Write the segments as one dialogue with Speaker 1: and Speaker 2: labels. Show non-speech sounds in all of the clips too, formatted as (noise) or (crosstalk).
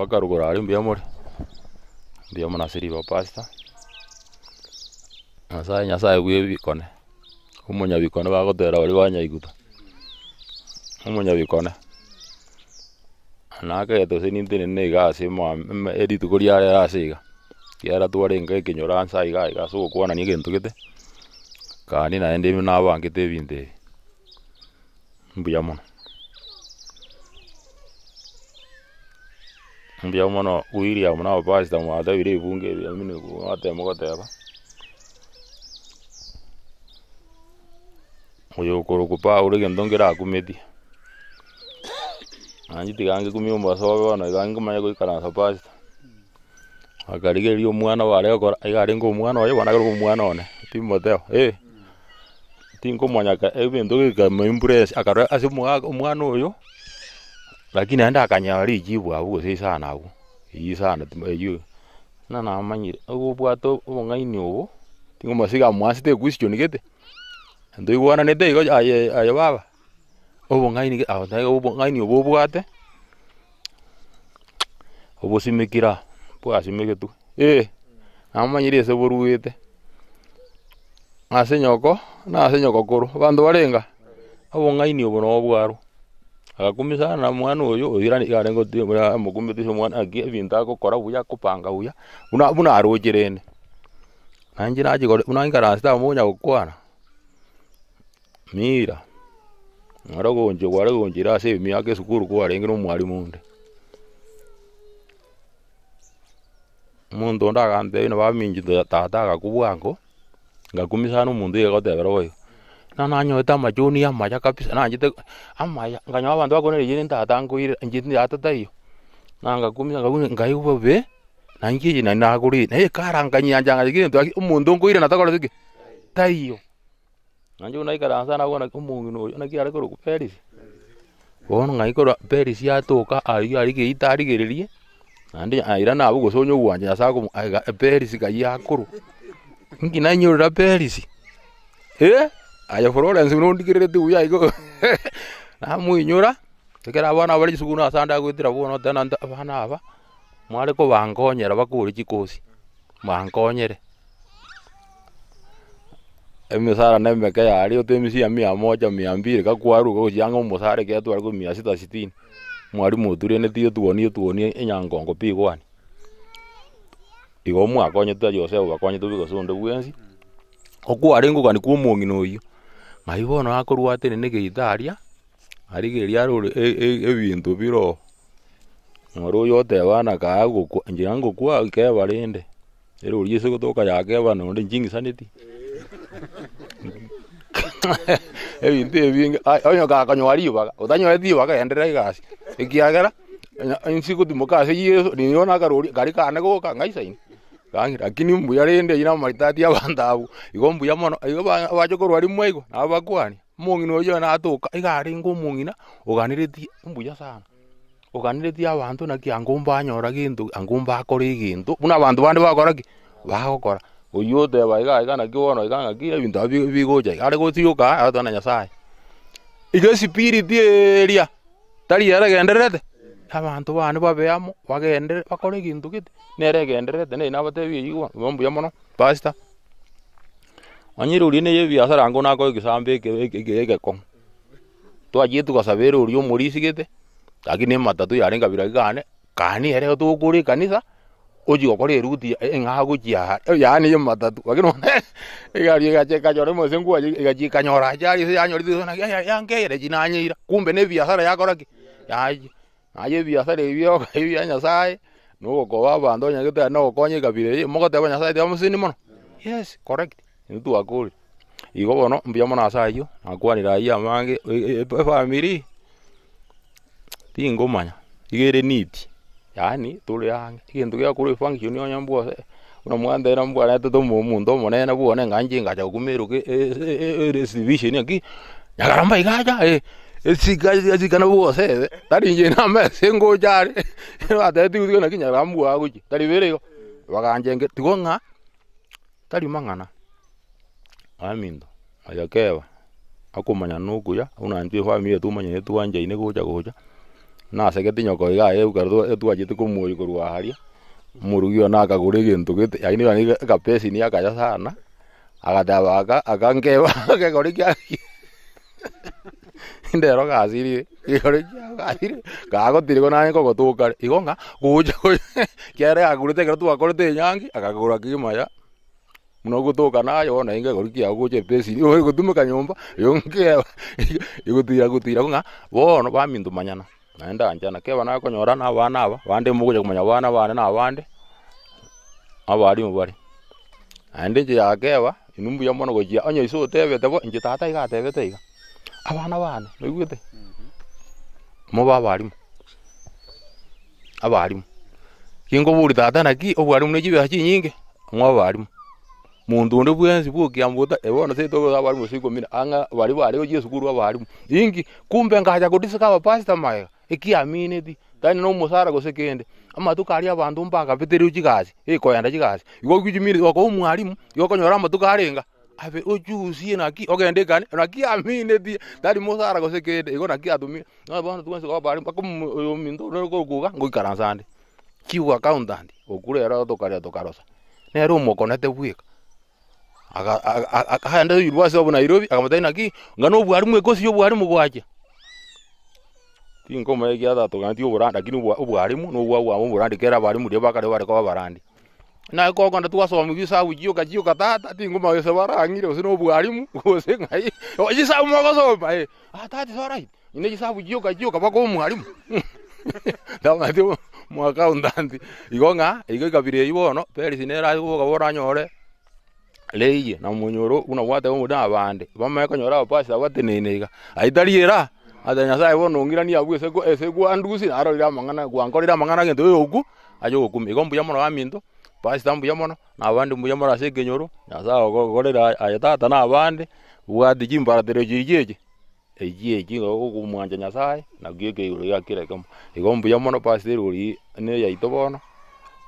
Speaker 1: mpaka ruguru ari mbiamuri mbiamunasiri bapasta nyasaye nyasaye gwibikone umunyabikone bagotera bari banyaigutha umunyabikone nakegetuse nintene neigasi erituko riaria erasiga kiara twarenga ekinyora nsa igaigasa gukwonania ekintu gite kani naye ndimi nabangite ebinto ebi mbuya mono mbia mono uiria muna opasta mwata bire ibunge bia mine kuwate mugoteba uyu kuru kupa ure gento ngira kumitie anji tigange kumia omosobe bono igange kumanya goikaransa pasta akarigeria omwana bare okora igare nko omwana oyo bwana gero omwana one timoteo eh tinko mwanya ka ebintu gikamimpress akara asi omwana oyo lakini enda akanyawari ichibwa abuko seisa nabu iisa na timayu na namanyire agobwata obong'aini obo ting'omosiga mwasi tekwisichoni gete ntoigwananete igo aye aye baba obong'aini ago taiga obong'aini obo obwate obosimekira bwasimeketu eh ee, namanyire ase boruete ase nyoko na ase nyoko korwa banto barenga obong'aini obo nobwarwa agakumisana na mwana uyu uthirani igarengo tira mukumiti cio mwana angi vinta gukora buya kupanga buya una una arujirene nanji naji gore una ingarasta munya gukwana mira ngaro gonje gware gonje ra se mi ake sukuru kwa renge no mwari munde mundu ndagante ino baminji tata agakubwango ngakumisana mundu yegotebera uyu na nanyoete amachoni amacha kabisa nanjete amacha nganyoa abanto bakonereire ntata nkoire njete ndatata iyo nangakumia ngaiwa be nangiye nani nagorire naye karanganyia njanga gire ntwaki umundu nkoire natakora sike taiyo nanjo naikara sana bwana umundu uyu naki ari kuru Paris bono ngaikora Paris yatoka ari ari geita ari gererie andi aira nabo gusonyo gwanje nasako Paris ga yakuru ngina nyorira Paris eh ayo florence nondigirite uya igo (laughs) namuinyura ikira abana bari suguna asanda gwitira bona tena abana aba mwari ko bangonyera bakuri chikosi mwangonyere emisara nemeke yari utemisia mia moja mia mbili kakwaruga gucianga musare ketwari ku mia sita sitini mwari muturenitie tuonie tuonie enyangongo pigwani igo mwakonyete jose wakonyete bigosunde bwensi okware ngugani kwa mung'ina uyu maibo no akorwatini ni geitharia arigeria ruri biro ng'oru yotebana kaa ngũkua njira ngũkua keba rĩndĩ ĩrũri ĩcio gũthũka yakeba no ndĩ njing'icanĩti ebintu ebingi onyo gakonywa ribaga ũtanyoeti ibaga endera igasi ĩkiagera insi gũtimũkase yesu ninyonaga rũri gari gũka ng'aicaini lakini mbuya rende ina maritati ya bandabu igo mbuya mono igo bajokorwa rimwe igo nabo bakwani mung'ina uyo natuka igaringa omong'ina uganiritie mbuya sana uganiritie abantu naki ango mbanyora gintu ango mbakora egintu buna abantu bandi bakora ki bagokora uyote oteba iga iga naki bono iga na ng'aki ebinto bigucha iga arigotioka agatwana nyasaye igo esipiriti eria tari yaragenderete nabantu baa nibabeamo bagendere bakore egintu gete nere egenderete naye nabatebie igwa ibo mbuya mono pastor onye rũri nĩ biacara ngũ nako ĩgĩcamba ĩgĩkong twajĩtu gacaba rũri ũmũricigĩte lakini matatũ yarĩ ngabira gane kani ereo tũkũrĩ kanitha ũjigo kore ruti eng'aguchiaa yaani yo matatũ lakini one ĩgari ĩgachekanyore mose nguo ĩgachikanyora achari yanyorithisonagia yangeire chinanyeira kumbe nĩ biacara yakoraki yaji ayebia asara ebioko ayebia nyasaye nogokoba abanto onyagete nogokonya ekabira eye mogoteba nyasaye tia omosini mono yes correct intu twakore igo bono mbuya mono ase aywo nakwanire aywo amange efamiri tingomanya igere niti yaani tuli ange egento giakora efunction onya buna mwandera mbwanete tomo omonto omonene bwone nganje ngacha gokumeroka eresivisheni aki nyagaramba igacha eh esikana bwosebe tari inje name ase aminto aya keba akomanya nokuya onantwe efamili etumanyene haria murugi ona akagura egintu (laughs) (laughs) ndero gaciri gä gaciri gagå tirä go nagä kogå tå igonga gå kiare kä kero gakå rä te nyangi akagura kimaya muno maya må no yo na ingä gå rikä pesi yo pecini å gå tumä ka nyå mba yå gå tira gå tira ng'a wono bamintå manyana naenda anjana ke bana ko nyora na bana aba bande mu muguja kumanya bana bana na bande abari mu bari ande je akewa inumbu yamono gojia onyo iso tebete bo nje tata igatebete iga abana bana wiguite muba mm-hmm. abarimu abarimu kingo buri tata naki obwarimu neki bihachi nyinge mwa abarimu mundu ndi bwenzi bwokia mbuta ebono sito abarimu siko mina anga bari bari oje sukuru abarimu ingi kumbe ngaja kudisika abapasta maya ekiamine di tani no musara gosekende amatukari abantu mpaka bitiru chikazi ikoyanda chikazi igwo kijimire wako umwarimu yoko nyora amatukarenga abe ujuzie na ki ogende kani na ki amine bi dali mosara gose go na ki adumi no atumi na ba ba ko yo min do no ga sande ki wa kuga ngoikaranza ndi kiwa accountant okurera tukaria tukarosa nero mokonete bwika akahanda yulwasi obu Nairobi akamutai naki ngano ki mwekosio bu ari mu no wa wa mu ra de kera ba ba ari mu de de ka ba ka ba ra ndi na kongo na ka gisa guciuka ciuka tata tinguma gä ceba rang'ire å cä no bwarimu gå cä ngai o ji ji ko a ta ti jio ka jio ka corai nä gicabu ciuka ciuka ma ti mu (laughs) mwaka undanti igong'a igo ikabire ibono perisi neraibuga boranyore leiye na munyoro una wate mu da bande bameka nyora pa pasa wate nenega aitariera ata nyasaye bono ngira ni se ko ese ri arorira mangana gwankorira mangana gento yoku ajo kumbe igombu yamona waminto na mbuyamono mbuya mono ase ekenyoro nyasaye okorire ayetata nabandi bwati chimparatiro chiri chichi echi echi gokumwanja nyasaye nakio keiguru gia kira kimo igo mbuyamono pasita erori ne yaito bono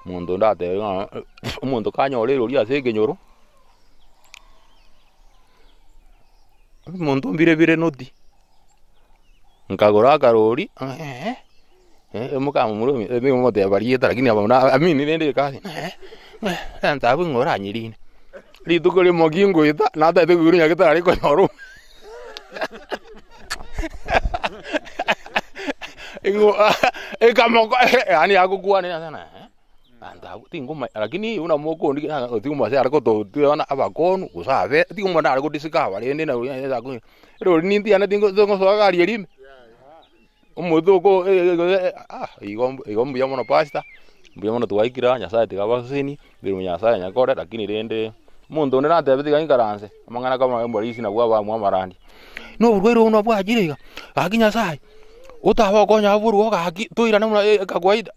Speaker 1: omonto ndatebe ng'a (coughs) omonto kanyora erori ase ekenyoro omonto mbirebire noti nkagora akarori eh eh mukama muromi ebe moto ya barieta lakini abona amini nende kasi eh anta bungora nyirine lituko limo kingo ita nata tukurunya kitari ko noru ingo ikamoko yani akukua ni sana anta tingo lakini una moko ndi tingo mase ariko to tiona abakonu kusave tingo mona ariko disikava lende na ro nindi ana tingo tingo soga ari elime umuthuku eh, eh, eh, ah igombu igombu ya muno pastor mbuya muno twaikira nyasaye tigabacini thiru nyasaye nyakore lakini rindi mundu ni ratebithiga ingaranse mang'ana kama mbori ici nabwa bamwa marandi no urwe ro no bwa jiriga agi nyasaye utaho gonya buru ogagi tuira namuna kagwaida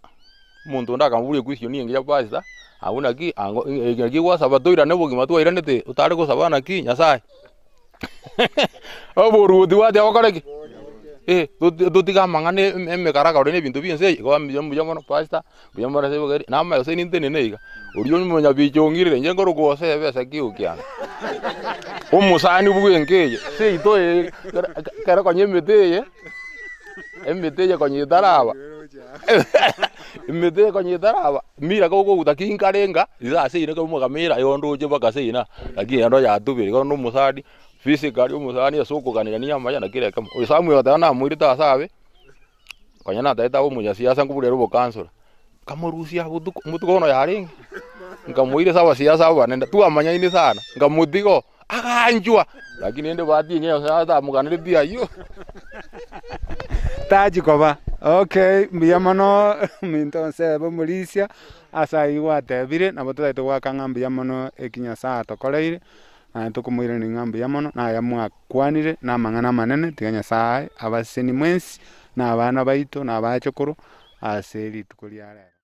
Speaker 1: mundu ndakamburia kwicio ni ngira pastor auna ki ango egi gwa sabato ira ne bugima twa ira ne te utare go sabana ki nyasaye oburuthi (laughs) wate okoreki eh tutikamang'a ämĩkaraga ũrĩ nĩ bintu biense iga mbuya mono pasta mbuya mono sevogeri namae ũse nintene neiga ũrio nyonya bichong'irire nje ngoro kuosevesa kiukiana ũmũcani bwengĩye seito ĩ kere konya ĩmĩtĩye ĩmĩtĩye konyita raba mĩtĩ konyita raba mira gũgũguta kinkaringa ithaa seina kauma kamira yondoche baka seina lakini endo yatubire kondo mũcadi physically umusani asukuganira ni amaya na kile kama uyu samu yata na mwiri ta sabe kanya na taita ya siasa ngubule rubo kansura kama rusia mutu gutuko mutukono nga ngamwire sawa siasa nenda tu amanya ini sana nga ngamuthigo aganjwa lakini ende bathi nyeyo sasa muganirithi ayo taji koba okay mbiyamano mintonse bomulisia asai gwatebire nabo tutaite gwakang'a mbiyamano ekinya saa tokoreire antu kumwira ni ng'ambo yamono mwakwanire na mang'ana manene tiga nyasaye abaseni mwensi na abana baito na abachokoro ase rituko riarero